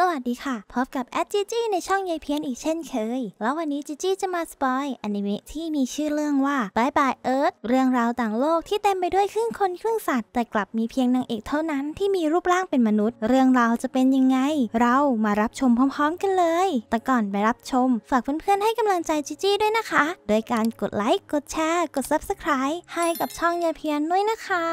สวัสดีค่ะพบกับแอดจีจี้ในช่องยายเพี้ยนอีกเช่นเคย แล้ววันนี้จีจี้จะมาสปอยอนิเมะที่มีชื่อเรื่องว่าบายบายเอิร์ธเรื่องราวต่างโลกที่เต็มไปด้วยครึ่งคน ครึ่งสัตว์ แต่กลับมีเพียงนางเอกเท่านั้นที่มีรูปร่างเป็นมนุษย์ เรื่องราวจะเป็นยังไง เรามารับชมพร้อมๆกันเลย แต่ก่อนไปรับชม ฝากเพื่อนๆให้กำลังใจจีจี้ด้วยนะคะ โดยการกดไลค์กดแชร์กดซับสไครต์ให้กับช่องยายเพี้ยนด้วยนะคะ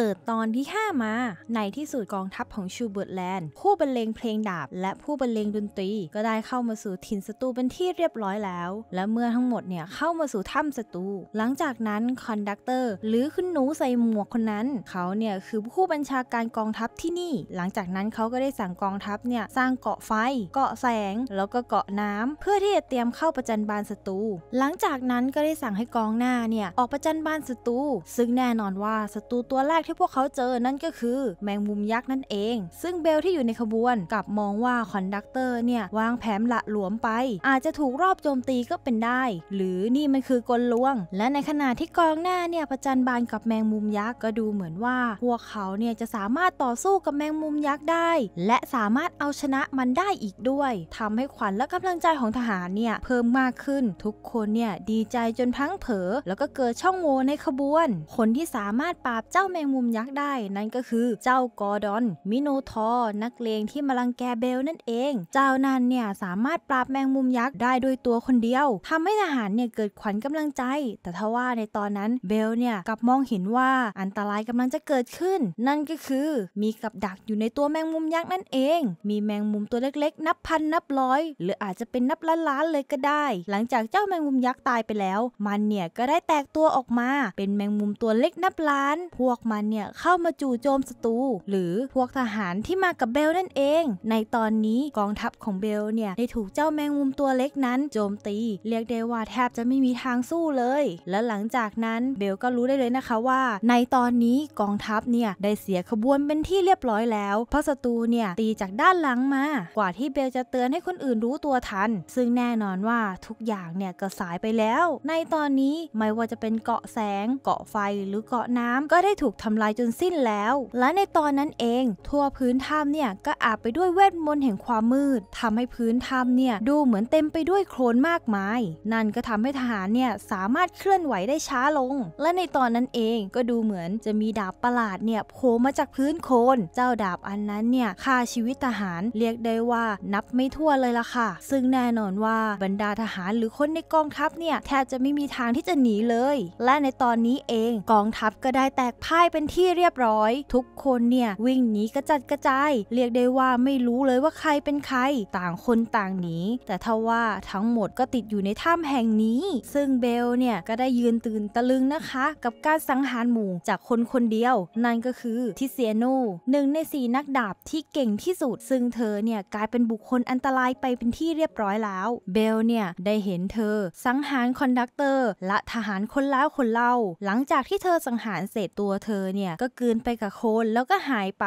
เปิดตอนที่5มาในที่สุดกองทัพของชูเบิร์ตแลนด์ผู้บรรเลงเพลงดาบและผู้บรรเลงดนตรีก็ได้เข้ามาสู่ถิ่นศัตรูเป็นที่เรียบร้อยแล้ว และเมื่อทั้งหมดเนี่ยเข้ามาสู่ถ้ำศัตรูหลังจากนั้นคอนดักเตอร์หรือคุณหนูใส่หมวกคนนั้น เขาเนี่ยคือผู้บัญชาการกองทัพที่นี่ หลังจากนั้นเขาก็ได้สั่งกองทัพเนี่ยสร้างเกาะไฟ เกาะแสงแล้วก็เกาะน้ำ เพื่อที่จะเตรียมเข้าประจันบานศัตรูหลังจากนั้นก็ได้สั่งให้กองหน้าเนี่ยออกประจันบานศัตรูซึ่งแน่นอนว่าศัตรูตัวแรกที่พวกเขาเจอนั่นก็คือแมงมุมยักษ์ นั่นเอง ซึ่งเบลที่อยู่ในขบวนกับมองว่าคอนดักเตอร์เนี่ย วางแผนละหลวมไป อาจจะถูกรอบโจมตีก็เป็นได้ หรือนี่มันคือกลลวง และในขณะที่กองหน้าเนี่ย ประจันบานกับแมงมุมยักษ์ ก็ดูเหมือนว่า พวกเขาเนี่ย จะสามารถต่อสู้กับแมงมุมยักษ์ได้ และสามารถเอาชนะมันได้อีกด้วย ทำให้ขวัญและกำลังใจของทหารเนี่ยเพิ่มมากขึ้น ทุกคนเนี่ยดีใจจนพังเผลอแล้วก็เกิดช่องโหว่ในขบวน คนที่สามารถปราบเจ้าแมงมุมมุมยักษ์ได้นั่นก็คือเจ้ากอร์ดอน มิโนทอร์นักเลงที่มาลังแกเบลนั่นเอง เจ้านั้นเนี่ยสามารถปราบแมงมุมยักษ์ได้ด้วยตัวคนเดียว ทำให้ทหารเนี่ยเกิดขวัญกำลังใจ แต่ทว่าในตอนนั้นเบลเนี่ยกลับมองเห็นว่าอันตรายกำลังจะเกิดขึ้น นั่นก็คือมีกับดักอยู่ในตัวแมงมุมยักษ์นั่นเอง มีแมงมุมตัวเล็กๆ นับพันนับร้อย หรืออาจจะเป็นนับล้านนเลยก็ได้ หลังจากเจ้าแมงมุมยักษ์ตายไปแล้ว มันเนี่ยก็ได้แตกตัวออกมาเป็นแมงมุมตัวเล็กนับล้านพวกมันันเนี่ยเข้ามาจู่โจมศัตรูหรือพวกทหารที่มากับเบลนั่นเอง ในตอนนี้กองทัพของเบลเนี่ยได้ถูกเจ้าแมงมุมตัวเล็กนั้น โจมตี เรียกได้ว่าแทบจะไม่มีทางสู้เลย และหลังจากนั้นเบลก็รู้ได้เลยนะคะว่า ในตอนนี้กองทัพเนี่ยได้เสียขบวนเป็นที่เรียบร้อยแล้วเพราะศัตรูเนี่ยตีจากด้านหลังมากว่าที่เบลจะเตือนให้คนอื่นรู้ตัวทัน ซึ่งแน่นอนว่าทุกอย่างเนี่ยก็สายไปแล้ว ในตอนนี้ไม่ว่าจะเป็นเกาะแสง เกาะไฟหรือเกาะน้ำก็ได้ถูกททำลายจนสิ้นแล้ว และในตอนนั้นเอง ทั่วพื้นถ้ำเนี่ยก็อาบไปด้วยเวทมนต์แห่งความมืดทำให้พื้นถ้ำเนี่ยดูเหมือนเต็มไปด้วยโคลนมากมายนั่นก็ทำให้ทหารเนี่ยสามารถเคลื่อนไหวได้ช้าลง และในตอนนั้นเองก็ดูเหมือนจะมีดาบประหลาดเนี่ยโผล่มาจากพื้นโคลนเจ้าดาบอันนั้นเนี่ยฆ่าชีวิตทหารเรียกได้ว่านับไม่ถ้วนเลยล่ะค่ะ ซึ่งแน่นอนว่าบรรดาทหารหรือคนในกองทัพเนี่ยแทบจะไม่มีทางที่จะหนีเลย และในตอนนี้เองกองทัพก็ได้แตกพ่ายไปเป็นที่เรียบร้อย ทุกคนเนี่ยวิ่งหนีกระจัดกระจายเรียกได้ว่าไม่รู้เลยว่าใครเป็นใครต่างคนต่างหนีแต่ทว่าทั้งหมดก็ติดอยู่ในถ้ำแห่งนี้ ซึ่งเบลเนี่ยก็ได้ยืนตื่นตะลึงนะคะ กับการสังหารหมู่จากคนคนเดียว นั่นก็คือทิเซียโนหนึ่งในสีนักดาบที่เก่งที่สุด ซึ่งเธอเนี่ยกลายเป็นบุคคลอันตรายไปเป็นที่เรียบร้อยแล้วเบลเนี่ยได้เห็นเธอสังหารคอนดักเตอร์ และทหารคนแล้วคนเล่าหลังจากที่เธอสังหารเสร็จตัวเธอเนี่ยก็กืนไปกับโคลนแล้วก็หายไป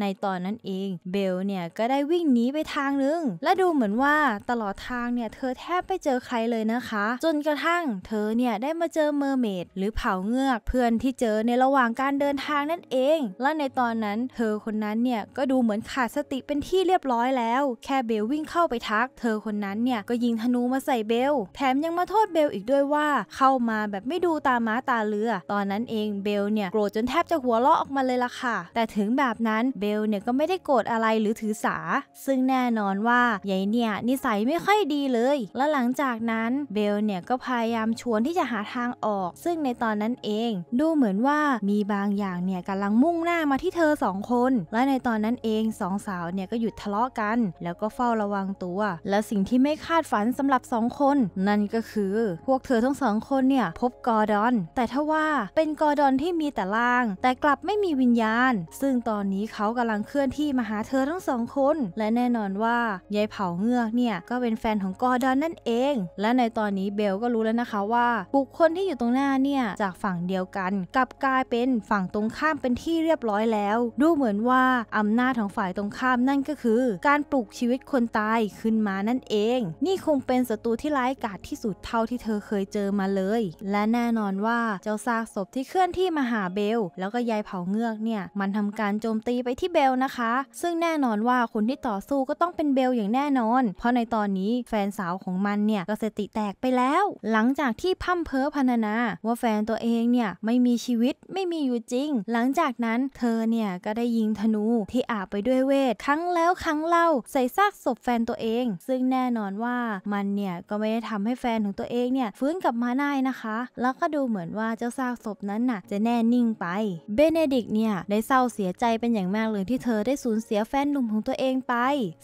ในตอนนั้นเองเบลเนี่ยก็ได้วิ่งหนีไปทางนึง และดูเหมือนว่าตลอดทางเนี่ย เธอแทบไม่เจอใครเลยนะคะ จนกระทั่งเธอเนี่ยได้มาเจอเมอร์เมดหรือเผาเงือก เพื่อนที่เจอในระหว่างการเดินทางนั่นเอง และในตอนนั้นเธอคนนั้นเนี่ย ก็ดูเหมือนขาดสติเป็นที่เรียบร้อยแล้ว แค่เบลวิ่งเข้าไปทัก เธอคนนั้นเนี่ยก็ยิงธนูมาใส่เบล แถมยังมาโทษเบลอีกด้วยว่า เข้ามาแบบไม่ดูตาม้าตาเรือ ตอนนั้นเองเบลเนี่ยโกรธจนแทบจะหัวเราะออกมาเลยล่ะค่ะ แต่ถึงแบบนั้นเบลเนี่ยก็ไม่ได้โกรธอะไรหรือถือสาซึ่งแน่นอนว่าใหญ่เนี่ยนิสัยไม่ค่อยดีเลย และหลังจากนั้นเบลเนี่ยก็พยายามชวนที่จะหาทางออก ซึ่งในตอนนั้นเอง ดูเหมือนว่ามีบางอย่างเนี่ยกำลังมุ่งหน้ามาที่เธอสองคน และในตอนนั้นเองสองสาวเนี่ยก็หยุดทะเลาะกัน แล้วก็เฝ้าระวังตัว และสิ่งที่ไม่คาดฝันสำหรับสองคนนั่นก็คือพวกเธอทั้งสองคนเนี่ยพบกอร์ดอน แต่ถ้าว่าเป็นกอร์ดอนที่มีแต่ล่างแต่กลับไม่มีวิญญาณ ซึ่งตอนนี้เขากำลังเคลื่อนที่มาหาเธอทั้งสองคน และแน่นอนว่ายายเผาเงือกเนี่ย ก็เป็นแฟนของกอร์ดอนนั่นเอง และในตอนนี้เบลก็รู้แล้วนะคะว่า บุคคลที่อยู่ตรงหน้าเนี่ย จากฝั่งเดียวกัน กลับกลายเป็นฝั่งตรงข้ามเป็นที่เรียบร้อยแล้ว ดูเหมือนว่าอำนาจของฝ่ายตรงข้ามนั่นก็คือ การปลุกชีวิตคนตายขึ้นมานั่นเอง นี่คงเป็นศัตรูที่ร้ายกาจที่สุดเท่าที่เธอเคยเจอมาเลย และแน่นอนว่าเจ้าซากศพที่เคลื่อนที่มาหาเบลแล้วก็ใยเผาเงือกเนี่ยมันทำการโจมตีไปที่เบลนะคะ ซึ่งแน่นอนว่าคนที่ต่อสู้ก็ต้องเป็นเบลอย่างแน่นอน เพราะในตอนนี้แฟนสาวของมันเนี่ยก็สติแตกไปแล้ว หลังจากที่พั่มเพ้อพรรณนา ว่าแฟนตัวเองเนี่ยไม่มีชีวิตไม่มีอยู่จริง หลังจากนั้นเธอเนี่ยก็ได้ยิงธนูที่อาบไปด้วยเวทครั้งแล้วครั้งเล่าใส่ซากศพแฟนตัวเอง ซึ่งแน่นอนว่ามันเนี่ยก็ไม่ได้ทำให้แฟนของตัวเองเนี่ยฟื้นกลับมาได้นะคะ แล้วก็ดูเหมือนว่าเจ้าซากศพนั้นน่ะจะแน่นิ่งไปเบเนดิกเนี่ย ได้เศร้าเสียใจเป็นอย่างมากเลยที่เธอได้สูญเสียแฟนหนุ่มของตัวเองไป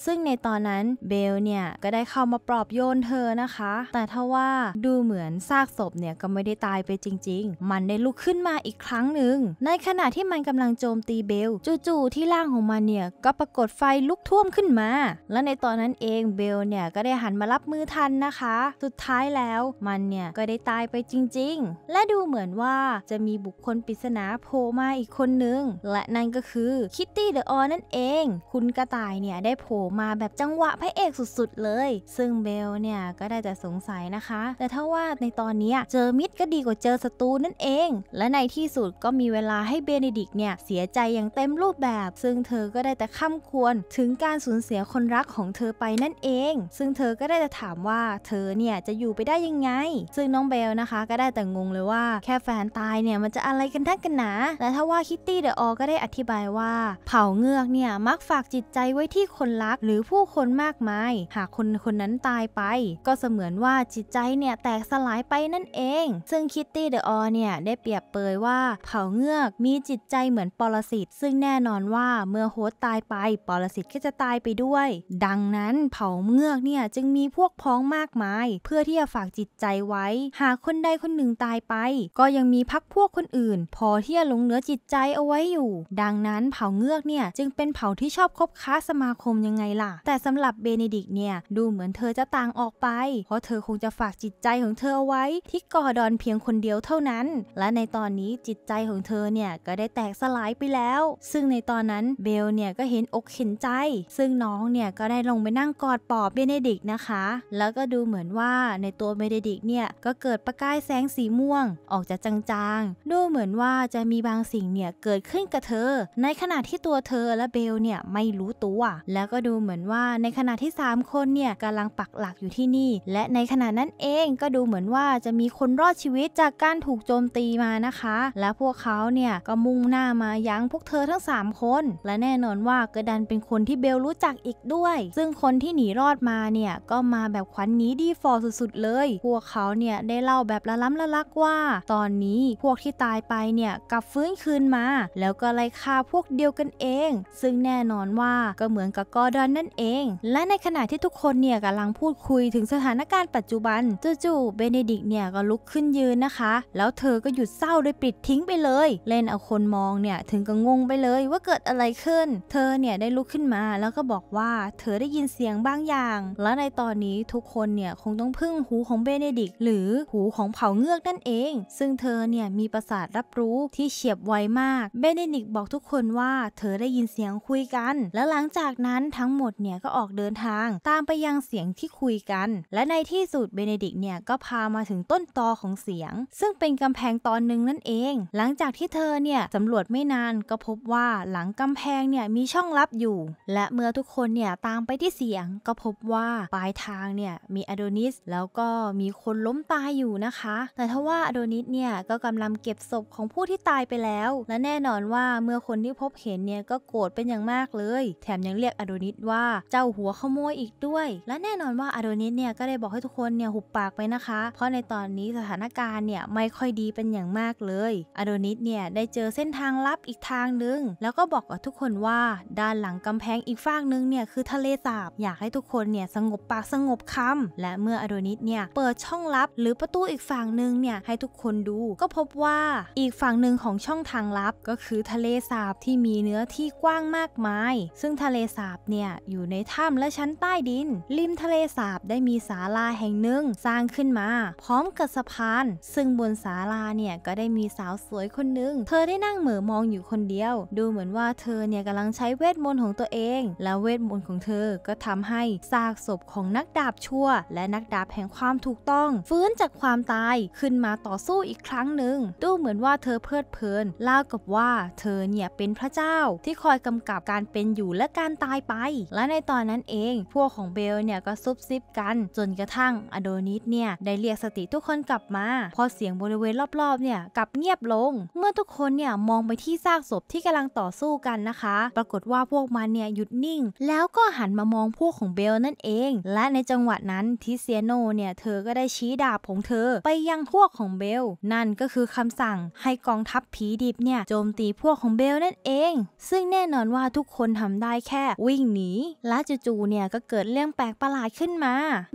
ซึ่งในตอนนั้นเบลเนี่ย ก็ได้เข้ามาปลอบโยนเธอนะคะ แต่ทว่าดูเหมือนซากศพเนี่ย ก็ไม่ได้ตายไปจริงๆ มันได้ลุกขึ้นมาอีกครั้งหนึ่งในขณะที่มันกำลังโจมตีเบล จู่ๆที่ร่างของมันเนี่ย ก็ปรากฏไฟลุกท่วมขึ้นมา และในตอนนั้นเองเบลเนี่ยก็ได้หันมารับมือทันนะคะ สุดท้ายแล้วมันเนี่ยก็ได้ตายไปจริงๆ และดูเหมือนว่าจะมีบุคคลปริศนาโผล่มาอีกคนนึงและนั่นก็คือคิตตี้เดอะออนนั่นเอง คุณกระต่ายเนี่ย ได้โผล่มาแบบจังหวะพระเอกสุดๆเลย ซึ่งเบลเนี่ย ก็ได้แต่สงสัยนะคะ แต่ถ้าว่าในตอนนี้เจอมิดก็ดีกว่าเจอศัตรูนั่นเอง และในที่สุดก็มีเวลาให้เบเนดิกเนี่ย เสียใจอย่างเต็มรูปแบบ ซึ่งเธอก็ได้แต่ข้าควรถึงการสูญเสียคนรักของเธอไปนั่นเอง ซึ่งเธอก็ได้แต่ถามว่าเธอเนี่ยจะอยู่ไปได้ยังไง ซึ่งน้องเบลนะคะ ก็ได้แต่งงเลยว่าแค่แฟนตายเนี่ยมันจะอะไรกันทังกันหนาและถ้าว่าคิตตี้เดอะออก็ได้อธิบายว่า เผ่าเงือกเนี่ยมักฝากจิตใจไว้ที่คนรักหรือผู้คนมากมาย หากคนคนนั้นตายไป ก็เสมือนว่าจิตใจเนี่ยแตกสลายไปนั่นเอง ซึ่งคิตตี้เดอะออเนี่ยได้เปรียบเปยว่าเผ่าเงือกมีจิตใจเหมือนปรสิตซึ่งแน่นอนว่าเมื่อโฮสตายไปปรสิตก็จะตายไปด้วย ดังนั้นเผ่าเงือกเนี่ยจึงมีพวกพ้องมากมาย เพื่อที่จะฝากจิตใจไว้ หากคนใดคนหนึ่งตายไป ก็ยังมีพักพวกคนอื่น พอที่จะหลงเหลือจิตใจเอาไว้อยู่ ดังนั้นเผ่าเงือกเนี่ยจึงเป็นเผ่าที่ชอบคบค้าสมาคมยังไงล่ะ แต่สำหรับเบเนดิกเนี่ยดูเหมือนเธอจะต่างออกไป เพราะเธอคงจะฝากจิตใจของเธอเอาไว้ ที่กอดอนเพียงคนเดียวเท่านั้น และในตอนนี้จิตใจของเธอเนี่ยก็ได้แตกสลายไปแล้ว ซึ่งในตอนนั้นเบลเนี่ยก็เห็นอกเห็นใจ ซึ่งน้องเนี่ยก็ได้ลงไปนั่งกอดปอบเบเนดิกนะคะ แล้วก็ดูเหมือนว่าในตัวเบเนดิกเนี่ยก็เกิดประกายแสงสีม่วง ออกจากจางๆดูเหมือนว่าจะมีมีบางสิ่งเนี่ยเกิดขึ้นกับเธอ ในขณะที่ตัวเธอและเบลเนี่ยไม่รู้ตัว แล้วก็ดูเหมือนว่าในขณะที่ 3 คนเนี่ยกำลังปักหลักอยู่ที่นี่และในขณะนั้นเองก็ดูเหมือนว่าจะมีคนรอดชีวิตจากการถูกโจมตีมานะคะและพวกเขาเนี่ยก็มุ่งหน้ามายั้งพวกเธอทั้ง 3 คนและแน่นอนว่าก็ดันเป็นคนที่เบลรู้จักอีกด้วย ซึ่งคนที่หนีรอดมาเนี่ยก็มาแบบขวัญนนี้ดีฟอร์สุด ๆเลยพวกเขาเนี่ยได้เล่าแบบละล้ำละลักว่า ตอนนี้พวกที่ตายไปเนี่ยกับฟื้นคืนมาแล้วก็ไล่ฆ่าพวกเดียวกันเอง ซึ่งแน่นอนว่าก็เหมือนกับกอดอนนั่นเอง และในขณะที่ทุกคนเนี่ยกำลังพูดคุยถึงสถานการณ์ปัจจุบันจู่ๆเบเนดิกเนี่ยก็ลุกขึ้นยืนนะคะ แล้วเธอก็หยุดเศร้าโดยปิดทิ้งไปเลย เล่นเอาคนมองเนี่ยถึงกับงงไปเลยว่าเกิดอะไรขึ้น เธอเนี่ยได้ลุกขึ้นมาแล้วก็บอกว่าเธอได้ยินเสียงบางอย่าง และในตอนนี้ทุกคนเนี่ยคงต้องพึ่งหูของเบเนดิกหรือหูของเผาเงือกนั่นเอง ซึ่งเธอเนี่ยมีประสาทรับรู้ที่เฉียบไวมาก เบเนดิกบอกทุกคนว่าเธอได้ยินเสียงคุยกัน แล้วหลังจากนั้นทั้งหมดเนี่ยก็ออกเดินทางตามไปยังเสียงที่คุยกัน และในที่สุดเบเนดิกเนี่ยก็พามาถึงต้นตอของเสียงซึ่งเป็นกำแพงตอนหนึ่งนั่นเอง หลังจากที่เธอเนี่ยสำรวจไม่นานก็พบว่าหลังกำแพงเนี่ยมีช่องลับอยู่ และเมื่อทุกคนเนี่ยตามไปที่เสียงก็พบว่าปลายทางเนี่ยมีอโดนิสแล้วก็มีคนล้มตายอยู่นะคะ แต่ทว่าอโดนิสเนี่ยก็กำลังเก็บศพของผู้ที่ตายไปแล้วและแน่นอนว่าเมื่อคนที่พบเห็นเนี่ยก็โกรธเป็นอย่างมากเลย แถมยังเรียกอโดนิสว่าเจ้าหัวขโมยอีกด้วยและแน่นอนว่าอโดนิสเนี่ยก็ได้บอกให้ทุกคนเนี่ยหุบปากไปนะคะเพราะในตอนนี้สถานการณ์เนี่ยไม่ค่อยดีเป็นอย่างมากเลยอโดนิสเนี่ยได้เจอเส้นทางลับอีกทางหนึ่งแล้วก็บอกกับทุกคนว่าด้านหลังกำแพงอีกฝั่งนึงเนี่ยคือทะเลสาบอยากให้ทุกคนเนี่ยสงบปากสงบคำและเมื่ออโดนิสเนี่ยเปิดช่องลับหรือประตูอีกฝั่งหนึ่งเนี่ยให้ทุกคนดูก็พบว่าอีกฝั่งหนึ่งของของช่องทางลับก็คือทะเลสาบที่มีเนื้อที่กว้างมากมาย ซึ่งทะเลสาบเนี่ยอยู่ในถ้ำและชั้นใต้ดิน ริมทะเลสาบได้มีศาลาแห่งหนึ่งสร้างขึ้นมา พร้อมกับสะพาน ซึ่งบนศาลาเนี่ยก็ได้มีสาวสวยคนหนึ่งเธอได้นั่งเหม่อมองอยู่คนเดียว ดูเหมือนว่าเธอเนี่ยกำลังใช้เวทมนต์ของตัวเอง แล้วเวทมนต์ของเธอก็ทำให้ซากศพของนักดาบชั่ว และนักดาบแห่งความถูกต้อง ฟื้นจากความตายขึ้นมาต่อสู้อีกครั้งหนึ่งดูเหมือนว่าเธอเพลิดเพลินเล่ากับว่าเธอเนี่ยเป็นพระเจ้าที่คอยกำกับการเป็นอยู่และการตายไป และในตอนนั้นเองพวกของเบลเนี่ยก็ซุบซิบกัน จนกระทั่งอโดนิสเนี่ยได้เรียกสติทุกคนกลับมา พอเสียงบริเวณรอบๆเนี่ยกลับเงียบลง เมื่อทุกคนเนี่ยมองไปที่ซากศพที่กำลังต่อสู้กันนะคะ ปรากฏว่าพวกมันเนี่ยหยุดนิ่ง แล้วก็หันมามองพวกของเบลนั่นเอง และในจังหวะนั้นทิเซียโนเนี่ยเธอก็ได้ชี้ดาบของเธอไปยังพวกของเบลนั่นก็คือคำสั่งให้กองทัพผีดิบเนี่ยโจมตีพวกของเบลนั่นเอง ซึ่งแน่นอนว่าทุกคนทำได้แค่วิ่งหนีและจู่ๆเนี่ยก็เกิดเรื่องแปลกประหลาดขึ้นมา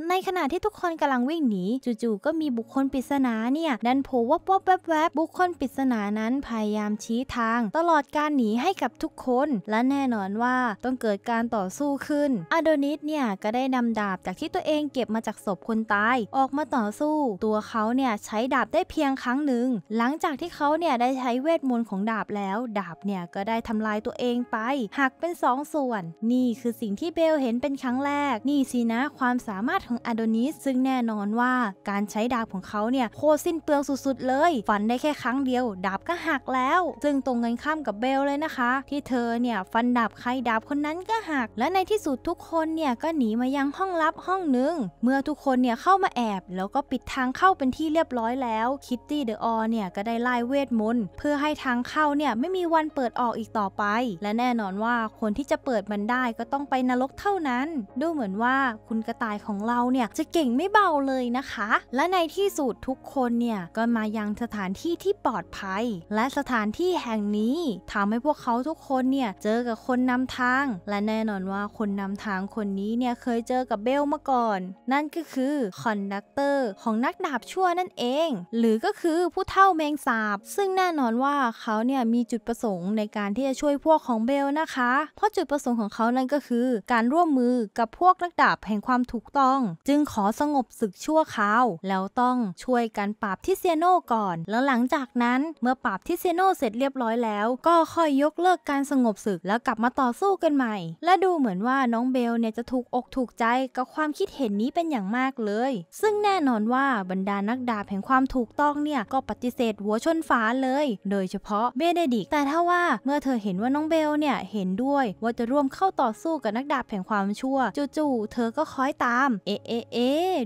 ในขณะที่ทุกคนกำลังวิ่งหนีจู่ๆก็มีบุคคลปริศนาเนี่ยดันโผล่วับวับแวบแวบบุคคลปริศนานั้นพยายามชี้ทาง ตลอดการหนีให้กับทุกคนและแน่นอนว่าต้องเกิดการต่อสู้ขึ้นอโดนิสเนี่ยก็ได้นำดาบจากที่ตัวเองเก็บมาจากศพคนตายออกมาต่อสู้ ตัวเขาเนี่ยใช้ดาบได้เพียงครั้งหนึ่งหลังจากที่เขาเนี่ยได้ใใช้เวทมนต์ของดาบแล้ว ดาบเนี่ยก็ได้ทำลายตัวเองไป หักเป็น2สส่วนนี่คือสิ่งที่เบลเห็นเป็นครั้งแรก นี่สินะความสามารถของอโดนิสซึ่งแน่นอนว่า การใช้ดาบของเขาเนี่ยโคสิ้นเปลืองสุดๆเลยฟันได้แค่ครั้งเดียว ดาบก็หักแล้วซึ่งตรงกันข้ามกับเบลเลยนะคะ ที่เธอเนี่ยฟันดาบใครดาบคนนั้นก็หักและในที่สุดทุกคนเนี่ยก็หนีมายังห้องลับห้องหนึ่งเมื่อทุกคนเนี่ยเข้ามาแอบแล้วก็ปิดทางเข้าเป็นที่เรียบร้อยแล้วคิตตี้เดอะออเนี่ยก็ได้ไล่เวทมนต์เพื่อให้ทางเข้าเนี่ยไม่มีวันเปิดออกอีกต่อไป และแน่นอนว่าคนที่จะเปิดมันได้ก็ต้องไปนรกเท่านั้น ดูเหมือนว่าคุณกระต่ายของเราเนี่ยจะเก่งไม่เบาเลยนะคะ และในที่สุดทุกคนเนี่ยก็มายังสถานที่ที่ปลอดภัย และสถานที่แห่งนี้ทำให้พวกเขาทุกคนเนี่ยเจอกับคนนำทาง และแน่นอนว่าคนนำทางคนนี้เนี่ยเคยเจอกับเบลมาก่อน นั่นก็คือคอนดักเตอร์ของนักดาบชั่วนั่นเอง หรือก็คือผู้เท่าแมงสาบ ซึ่งแน่นนอนว่าเขาเนี่ยมีจุดประสงค์ในการที่จะช่วยพวกของเบลนะคะ เพราะจุดประสงค์ของเขานั่นก็คือการร่วมมือกับพวกนักดาบแห่งความถูกต้อง จึงขอสงบศึกชั่วคราวแล้วต้องช่วยกันปราบทิเซโนก่อน แล้วหลังจากนั้นเมื่อปราบทิเซโนเสร็จเรียบร้อยแล้ว ก็ค่อยยกเลิกการสงบศึกแล้วกลับมาต่อสู้กันใหม่ และดูเหมือนว่าน้องเบลเนี่ยจะถูกอกถูกใจกับความคิดเห็นนี้เป็นอย่างมากเลย ซึ่งแน่นอนว่าบรรดานักดาบแห่งความถูกต้องเนี่ยก็ปฏิเสธหัวชนฝาเลยโดยเฉพาะเบเนดิก แต่ถ้าว่าเมื่อเธอเห็นว่าน้องเบลเนี่ยเห็นด้วยว่าจะร่วมเข้าต่อสู้กับนักดาบแห่งความชั่ว จู่ๆเธอก็คอยตามเอ๊ะเอเอ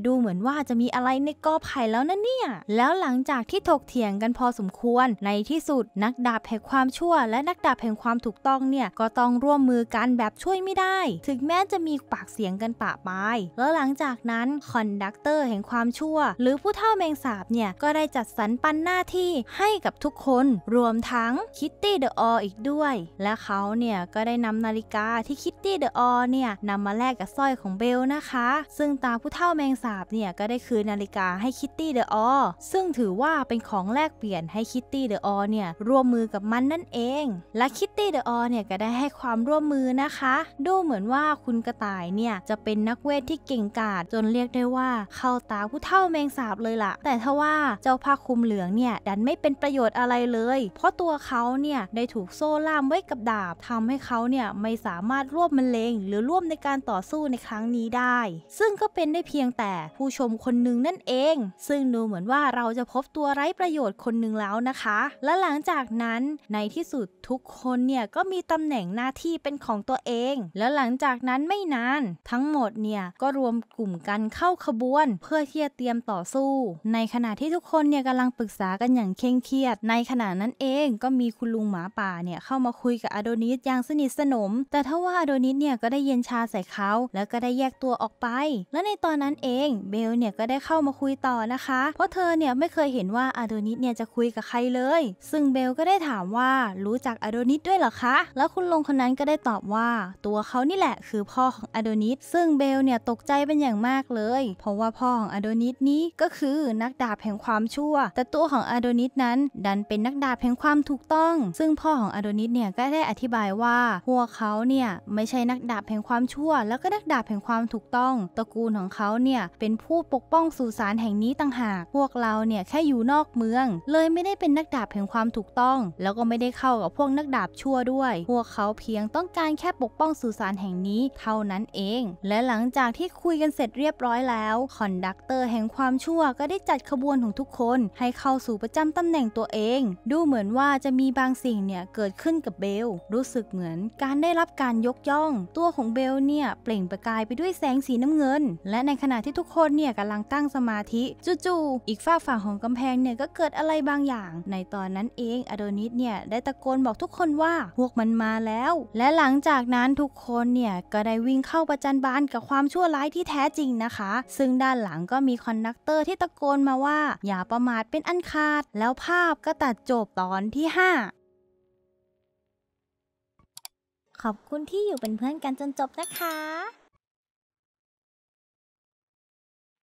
ดูเหมือนว่าจะมีอะไรในกอไผ่แล้วนะเนี่ยแล้วหลังจากที่ถกเถียงกันพอสมควร ในที่สุดนักดาบแห่งความชั่ว และนักดาบแห่งความถูกต้องเนี่ยก็ต้องร่วมมือกันแบบช่วยไม่ได้ ถึงแม้จะมีปากเสียงกันปะปาย แล้วหลังจากนั้นคอนดักเตอร์แห่งความชั่ว หรือผู้เท่าแมงสาบเนี่ยก็ได้จัดสรรปันหน้าที่ให้กับทุกคนนรวมทั้ง คิตตี้เดอะอออีกด้วย และเขาเนี่ยก็ได้นำนาฬิกาที่ คิตตี้เดอะออเนี่ยนำมาแลกกับสร้อยของเบลนะคะ ซึ่งตาผู้เท่าแมงสาบเนี่ย ก็ได้คืนนาฬิกาให้คิตตี้เดอะออซึ่งถือว่าเป็นของแลกเปลี่ยนให้คิตตี้เดอะออเนี่ยร่วมมือกับมันนั่นเอง และ คิตตี้เดอะออเนี่ย ก็ได้ให้ความร่วมมือนะคะ ดูเหมือนว่าคุณกระต่ายเนี่ยจะเป็นนักเวทที่เก่งกาจจนเรียกได้ว่าเข้าตาผู้เท่าแมงสาบเลยละ่ะ แต่ถ้าว่าเจ้าผ้าคลุมเหลืองเนี่ยดันไม่เป็นประโยชน์อะไรเลยเพราะตัวเขาเนี่ยได้ถูกโซ่ล่ามไว้กับดาบ ทำให้เขาเนี่ยไม่สามารถร่วมมันเลงหรือร่วมในการต่อสู้ในครั้งนี้ได้ ซึ่งก็เป็นได้เพียงแต่ผู้ชมคนหนึ่งนั่นเอง ซึ่งดูเหมือนว่าเราจะพบตัวไร้ประโยชน์คนหนึ่งแล้วนะคะ และหลังจากนั้นในที่สุดทุกคนเนี่ยก็มีตำแหน่งหน้าที่เป็นของตัวเอง และหลังจากนั้นไม่นานทั้งหมดเนี่ยก็รวมกลุ่มกันเข้าขบวน เพื่อที่จะเตรียมต่อสู้ ในขณะที่ทุกคนเนี่ยกำลังปรึกษากันอย่างเคร่งเครียดในขณะนั้นเองก็มีคุณลุงหมาป่าเนี่ยเข้ามาคุยกับอโดนิสอย่างสนิทสนมแต่ทว่าอโดนิสเนี่ยก็ได้เย็นชาใส่เขาแล้วก็ได้แยกตัวออกไป และในตอนนั้นเองเบลเนี่ยก็ได้เข้ามาคุยต่อนะคะ เพราะเธอเนี่ยไม่เคยเห็นว่าอโดนิสเนี่ยจะคุยกับใครเลยซึ่งเบลก็ได้ถามว่ารู้จักอโดนิสด้วยหรอคะแล้วคุณลุงคนนั้นก็ได้ตอบว่า ตัวเขานี่แหละ คือพ่อของอโดนิสซึ่งเบลเนี่ยตกใจเป็นอย่างมากเลย เพราะว่าพ่อของอโดนิสนี้ก็คือนักดาบแห่งความชั่วแต่ตัวของอโดนิสนั้นดันเป็น็นนักดาบแห่งความถูกต้อง ซึ่งพ่อของอโดนิสเนี่ยก็ได้อธิบายว่า พวกเขาเนี่ยไม่ใช่นักดาบแห่งความชั่ว แล้วก็นักดาบแห่งความถูกต้อง ตระกูลของเขาเนี่ยเป็นผู้ปกป้องสุสานแห่งนี้ต่างหากพวกเราเนี่ยแค่อยู่นอกเมือง เลยไม่ได้เป็นนักดาบแห่งความถูกต้อง แล้วก็ไม่ได้เข้ากับพวกนักดาบชั่วด้วย พวกเขาเพียงต้องการแค่ปกป้องสุสานแห่งนี้เท่านั้นเอง และหลังจากที่คุยกันเสร็จเรียบร้อยแล้ว คอนดักเตอร์แห่งความชั่วก็ได้จัดขบวนของทุกคนให้เข้าสู่ประจำตำแหน่งตัวเองดูเหมือนว่าจะมีบางสิ่งเนี่ยเกิดขึ้นกับเบล รู้สึกเหมือนการได้รับการยกย่อง ตัวของเบลเนี่ยเปล่งประกายไปด้วยแสงสีน้ำเงิน และในขณะที่ทุกคนเนี่ยกำลังตั้งสมาธิจู่ๆอีกฝ้าฝั่งของกำแพงเนี่ยก็เกิดอะไรบางอย่าง ในตอนนั้นเองอโดนิสเนี่ยได้ตะโกนบอกทุกคนว่าพวกมันมาแล้ว และหลังจากนั้นทุกคนเนี่ยก็ได้วิ่งเข้าประจันบานกับความชั่วร้ายที่แท้จริงนะคะ ซึ่งด้านหลังก็มีคอนดักเตอร์ที่ตะโกนมาว่า อย่าประมาทเป็นอันขาด แล้วภาพก็ตัดจบตอนที่ 5 ขอบคุณที่อยู่เป็นเพื่อนกันจนจบนะคะ